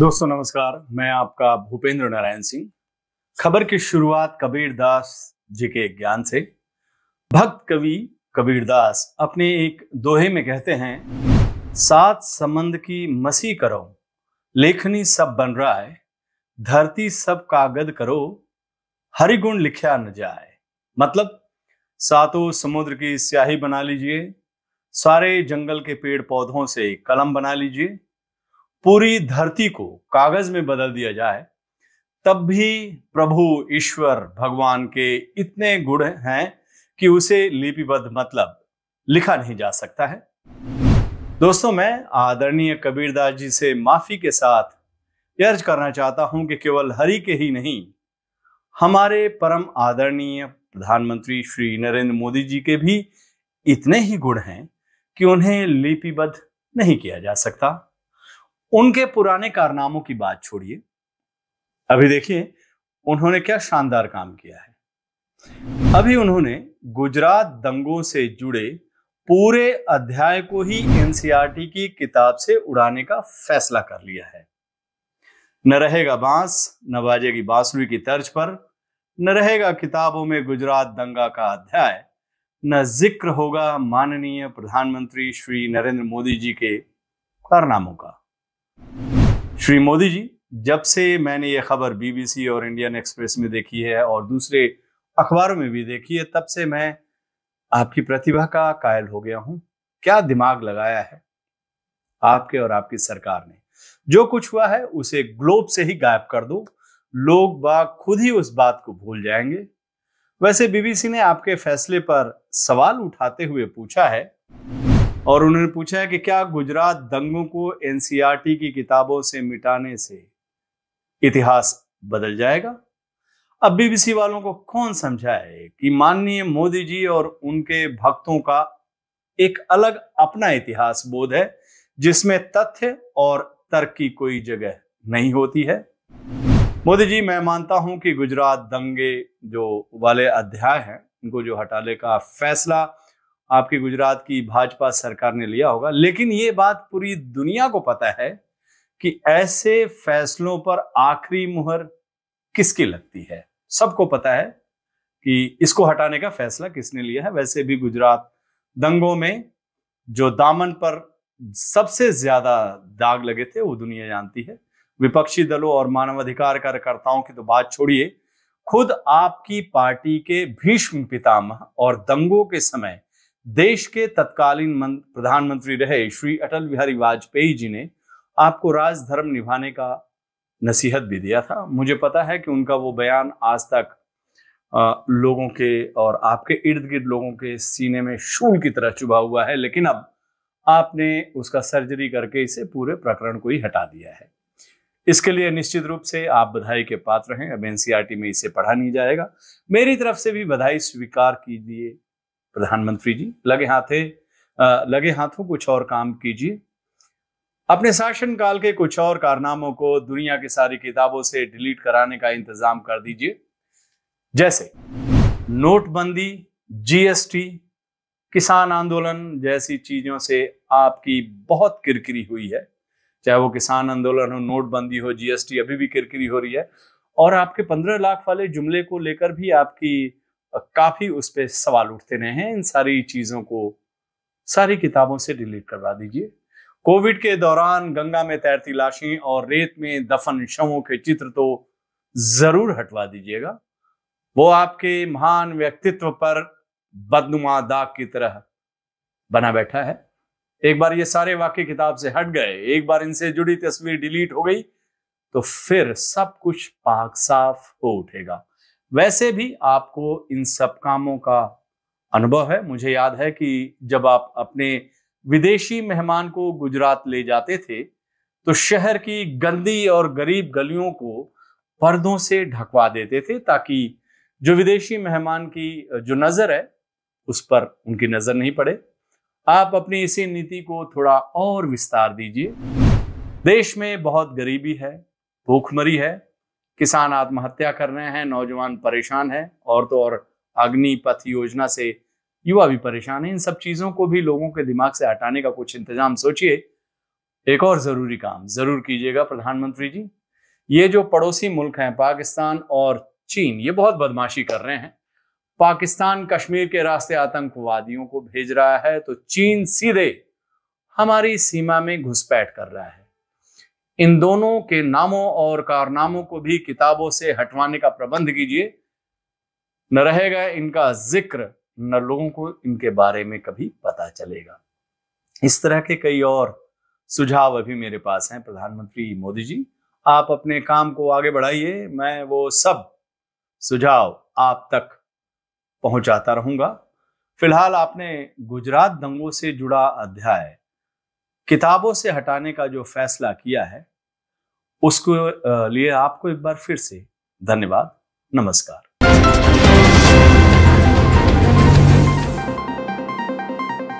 दोस्तों नमस्कार मैं आपका भूपेंद्र नारायण सिंह खबर की शुरुआत कबीरदास जी के ज्ञान से भक्त कवि कबीरदास अपने एक दोहे में कहते हैं सात संबंध की मसी करो लेखनी सब बन रहा है धरती सब कागद करो हरिगुण लिखा न जाए मतलब सातों समुद्र की स्याही बना लीजिए सारे जंगल के पेड़ पौधों से कलम बना लीजिए पूरी धरती को कागज में बदल दिया जाए तब भी प्रभु ईश्वर भगवान के इतने गुण हैं कि उसे लिपिबद्ध मतलब लिखा नहीं जा सकता है दोस्तों मैं आदरणीय कबीरदास जी से माफी के साथ अर्ज करना चाहता हूं कि केवल हरि के ही नहीं हमारे परम आदरणीय प्रधानमंत्री श्री नरेंद्र मोदी जी के भी इतने ही गुण हैं कि उन्हें लिपिबद्ध नहीं किया जा सकता उनके पुराने कारनामों की बात छोड़िए अभी देखिए उन्होंने क्या शानदार काम किया है अभी उन्होंने गुजरात दंगों से जुड़े पूरे अध्याय को ही एनसीआरटी की किताब से उड़ाने का फैसला कर लिया है न रहेगा बांस न बाजेगी बांसुरी की तर्ज पर न रहेगा किताबों में गुजरात दंगा का अध्याय न जिक्र होगा माननीय प्रधानमंत्री श्री नरेंद्र मोदी जी के कारनामों का श्री मोदी जी जब से मैंने ये खबर बीबीसी और इंडियन एक्सप्रेस में देखी है और दूसरे अखबारों में भी देखी है तब से मैं आपकी प्रतिभा का कायल हो गया हूं क्या दिमाग लगाया है आपके और आपकी सरकार ने जो कुछ हुआ है उसे ग्लोब से ही गायब कर दो लोग बाग खुद ही उस बात को भूल जाएंगे वैसे बीबीसी ने आपके फैसले पर सवाल उठाते हुए पूछा है और उन्होंने पूछा है कि क्या गुजरात दंगों को एनसीईआरटी e की किताबों से मिटाने से इतिहास बदल जाएगा अब बीबीसी वालों को कौन समझाए कि माननीय मोदी जी और उनके भक्तों का एक अलग अपना इतिहास बोध है जिसमें तथ्य और तर्क की कोई जगह नहीं होती है मोदी जी मैं मानता हूं कि गुजरात दंगे जो वाले अध्याय हैं उनको जो हटाने का फैसला आपकी गुजरात की भाजपा सरकार ने लिया होगा लेकिन ये बात पूरी दुनिया को पता है कि ऐसे फैसलों पर आखिरी मुहर किसकी लगती है सबको पता है कि इसको हटाने का फैसला किसने लिया है वैसे भी गुजरात दंगों में जो दामन पर सबसे ज्यादा दाग लगे थे वो दुनिया जानती है विपक्षी दलों और मानवाधिकार कार्यकर्ताओं की तो बात छोड़िए खुद आपकी पार्टी के भीष्म पितामह और दंगों के समय देश के तत्कालीन प्रधानमंत्री रहे श्री अटल बिहारी वाजपेयी जी ने आपको राजधर्म निभाने का नसीहत भी दिया था मुझे पता है कि उनका वो बयान आज तक आ, लोगों के और आपके इर्द गिर्द लोगों के सीने में शूल की तरह चुभा हुआ है लेकिन अब आपने उसका सर्जरी करके इसे पूरे प्रकरण को ही हटा दिया है इसके लिए निश्चित रूप से आप बधाई के पात्र हैं अब एनसीआरटी में इसे पढ़ा नहीं जाएगा मेरी तरफ से भी बधाई स्वीकार कीजिए प्रधानमंत्री जी लगे हाथे लगे हाथों कुछ और काम कीजिए अपने शासनकाल के कुछ और कारनामों को दुनिया की सारी किताबों से डिलीट कराने का इंतजाम कर दीजिए जैसे नोटबंदी जीएसटी किसान आंदोलन जैसी चीजों से आपकी बहुत किरकिरी हुई है चाहे वो किसान आंदोलन हो नोटबंदी हो जीएसटी अभी भी किरकिरी हो रही है और आपके पंद्रह लाख वाले जुमले को लेकर भी आपकी काफ़ी उस पर सवाल उठते रहे हैं इन सारी चीज़ों को सारी किताबों से डिलीट करवा दीजिए कोविड के दौरान गंगा में तैरती लाशें और रेत में दफन शवों के चित्र तो जरूर हटवा दीजिएगा वो आपके महान व्यक्तित्व पर बदनुमा दाग की तरह बना बैठा है एक बार ये सारे वाक्य किताब से हट गए एक बार इनसे जुड़ी तस्वीर डिलीट हो गई तो फिर सब कुछ पाक साफ हो उठेगा वैसे भी आपको इन सब कामों का अनुभव है मुझे याद है कि जब आप अपने विदेशी मेहमान को गुजरात ले जाते थे तो शहर की गंदी और गरीब गलियों को पर्दों से ढकवा देते थे ताकि जो विदेशी मेहमान की जो नज़र है उस पर उनकी नज़र नहीं पड़े आप अपनी इसी नीति को थोड़ा और विस्तार दीजिए देश में बहुत गरीबी है भूखमरी है किसान आत्महत्या कर रहे हैं नौजवान परेशान है और तो और अग्निपथ योजना से युवा भी परेशान है इन सब चीजों को भी लोगों के दिमाग से हटाने का कुछ इंतजाम सोचिए एक और जरूरी काम जरूर कीजिएगा प्रधानमंत्री जी ये जो पड़ोसी मुल्क हैं पाकिस्तान और चीन ये बहुत बदमाशी कर रहे हैं पाकिस्तान कश्मीर के रास्ते आतंकवादियों को भेज रहा है तो चीन सीधे हमारी सीमा में घुसपैठ कर रहा है इन दोनों के नामों और कारनामों को भी किताबों से हटवाने का प्रबंध कीजिए न रहेगा इनका जिक्र न लोगों को इनके बारे में कभी पता चलेगा इस तरह के कई और सुझाव अभी मेरे पास हैं प्रधानमंत्री मोदी जी आप अपने काम को आगे बढ़ाइए मैं वो सब सुझाव आप तक पहुंचाता रहूंगा फिलहाल आपने गुजरात दंगों से जुड़ा अध्याय किताबों से हटाने का जो फैसला किया है उसको लिए आपको एक बार फिर से धन्यवाद नमस्कार